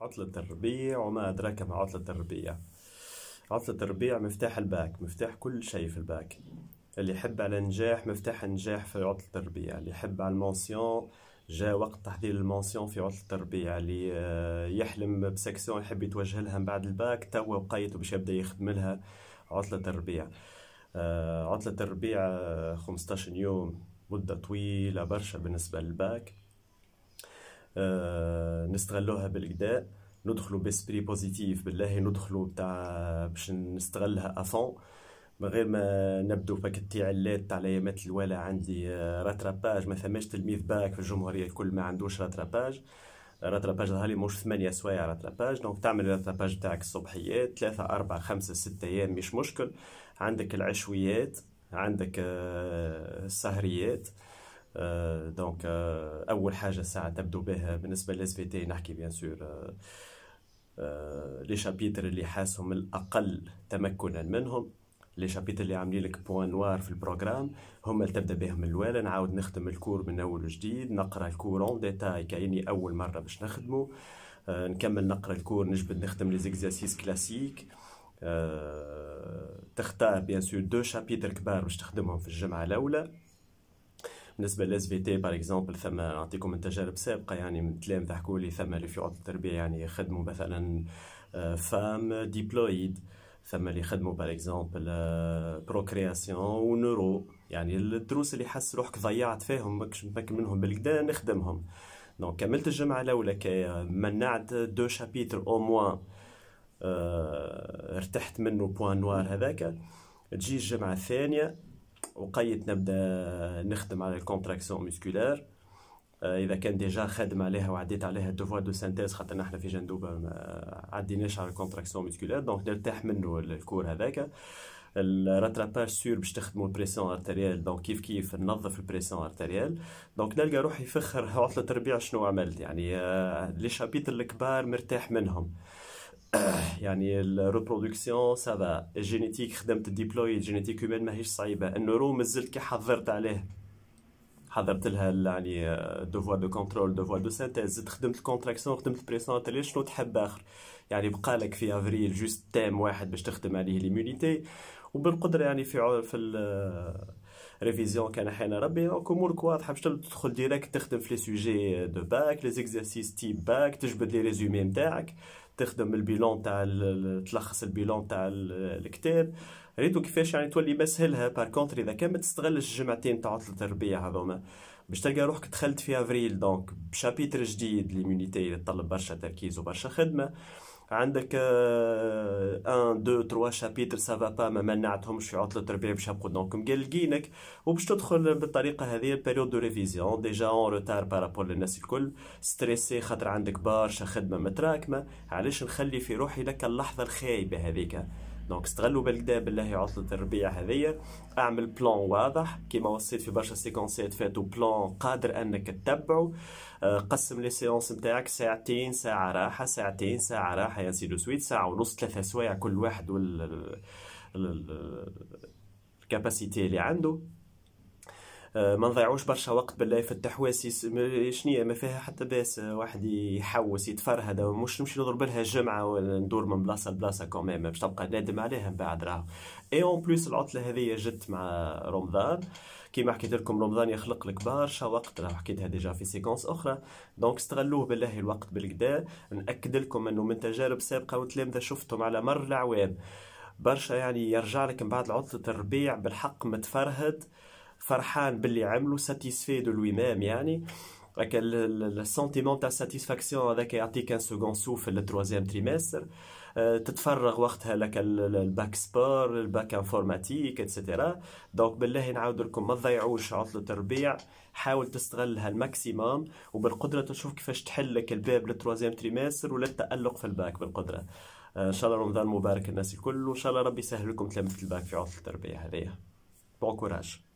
عطلة الربيع وما أدراك ما عطلة الربيع عطلة الربيع مفتاح الباك مفتاح كل شيء في الباك اللي يحب على النجاح مفتاح النجاح في عطلة الربيع اللي يحب على المونسيون جاء وقت تحضير المونسيون في عطلة الربيع اللي آه، يحلم بسكسيون يحب يتوجه لها من بعد الباك توا وقيته باش يبدا يخدم لها عطلة الربيع عطلة الربيع 15 يوم مدة طويلة برشا بالنسبة للباك آه، نستغلوها بالقداء ندخلوا بسبري بوزيتيف بالله ندخلوا تاع باش نستغلها افون من غير ما نبدو باك التعلات تاع الايامات الوالا عندي راتراباج آه، ما ثماش تلميذ باك في الجمهوريه الكل ما عندوش راتراباج راتراباج ظهر لي موش ثمانية سوايع راتراباج دونك تعمل راتراباج تاعك الصبحيات ثلاثة أربعة خمسة ستة أيام مش مشكل عندك العشويات عندك آه، السهريات دونك euh, euh, اول حاجه الساعه تبدو به بالنسبه للاس في تي نحكي بيان سور لي شابيتر اللي حاسهم الاقل تمكنا منهم لي شابيتر اللي عاملين لك بوان نوار في البروغرام هما اللي تبدا بهم الوالا نعاود نخدم الكور من اول وجديد نقرا الكور اون ديتاي كاني اول مره باش نخدمه آه نكمل نقرا الكور نجبد نخدم لي زيكزاسيس كلاسيك آه تختار بيان سور دو شابيتر كبار باش تخدمهم في الجمعه الاولى بالنسبه للاس في تي باغ اكزومبل ثم نعطيكم من تجارب سابقه يعني من تلام حكوا لي ثم اللي في عطل التربيه يعني يخدموا مثلا فام آه، ديبلويد ثم اللي يخدموا باغ اكزومبل بروكرياسيون ونورو يعني الدروس اللي حس روحك ضيعت فيهم ماكش متمكن منهم بالكدا نخدمهم دونك كملت الجمعه الاولى كي منعت دو شابيتر او موان ارتحت منه بوان نوار هذاك تجي الجمعه الثانيه وقيت نبدا نخدم على الكونتراكسيون موسكولير آه، اذا كان ديجا خدم عليها وعديت عليها دو دو سانتيز خاطر نحنا في جندوبه آه، ما عديناش على الكونتراكسيون موسكولير دونك نرتاح منه الكور هذاك الراتراباج سور باش تخدموا البريسيون ارتيريال دونك كيف كيف ننظف البريسيون ارتيريال دونك نلقى روحي فخر عطله الربيع شنو عملت يعني آه، لي شابيتر الكبار مرتاح منهم آه، يعني الريبرودكسيون سافا الجينيتيك خدمت الديبلوي الجينيتيك هيومان ماهيش صعيبه النورو مازلت كي حضرت عليه حضرت لها يعني دو فوا دو كونترول دو فوا دو سانتيز زدت خدمت الكونتراكسيون خدمت البريسون تالي شنو تحب اخر يعني بقى لك في افريل جوست تيم واحد باش تخدم عليه ليمونيتي وبالقدره يعني في في ريفيزيون كان حين ربي دونك امورك واضحه باش تدخل ديريكت تخدم في لي سوجي دو باك لي زيكزارسيس تيب باك تجبد لي ريزومي نتاعك تخدم البيلون تاع تلخص البيلون تاع الكتاب ريتو كيفاش يعني تولي مسهلها بار كونتر اذا كان ما تستغلش جمعتين تاع عطله الربيع هذوما باش تلقى روحك دخلت في افريل دونك بشابيتر جديد ليمونيتي يتطلب برشا تركيز وبرشا خدمه عندك آه، ان دو تروا شابيتر سافا با ما منعتهمش في عطله الربيع باش يبقوا دونك مقلقينك وباش تدخل بالطريقه هذه البيريود دو ريفيزيون ديجا اون روتار بارابول للناس الكل ستريسي خاطر عندك برشا خدمه متراكمه علاش نخلي في روحي لك اللحظه الخايبه هذيك دونك استغلوا بالكدا بالله عطله الربيع هذيا اعمل بلان واضح كيما وصيت في برشا سيكونسات فاتوا بلان قادر انك تتبعه آه، قسم لي سيونس نتاعك ساعتين ساعه راحه ساعتين ساعه راحه يا سي دو سويت ساعه ونص ثلاثه سوايع كل واحد وال الكاباسيتي اللي عنده آه، ما نضيعوش برشا وقت بالله في التحواسيس شنيا ما فيها حتى باس آه، واحد يحوس يتفرهد آه، مش نمشي نضرب لها جمعه وندور من بلاصه لبلاصه كوميم باش تبقى نادم عليها من بعد راهو اي اون بليس العطله هذه جت مع رمضان كيما حكيت لكم رمضان يخلق لك برشا وقت راه حكيتها ديجا في سيكونس اخرى دونك استغلوه بالله الوقت بالكدا ناكد لكم انه من تجارب سابقه وتلامذه شفتهم على مر الاعوام برشا يعني يرجع لك من بعد عطله الربيع بالحق متفرهد فرحان باللي عمله ساتيسفي دو لوي ميم يعني هكا السونتيمون تاع ساتيسفاكسيون هذاك يعطيك ان سكون في التروازيام تريمستر تتفرغ وقتها لك الباك سبور الباك انفورماتيك اتسيتيرا دونك بالله نعاود لكم ما تضيعوش عطله الربيع حاول تستغلها الماكسيموم وبالقدره تشوف كيفاش تحل لك الباب للتروازيام تريمستر ولا التالق في الباك بالقدره آه، ان شاء الله رمضان مبارك الناس الكل وان شاء الله ربي يسهل لكم تلامذه الباك في عطله الربيع هذه بون كوراج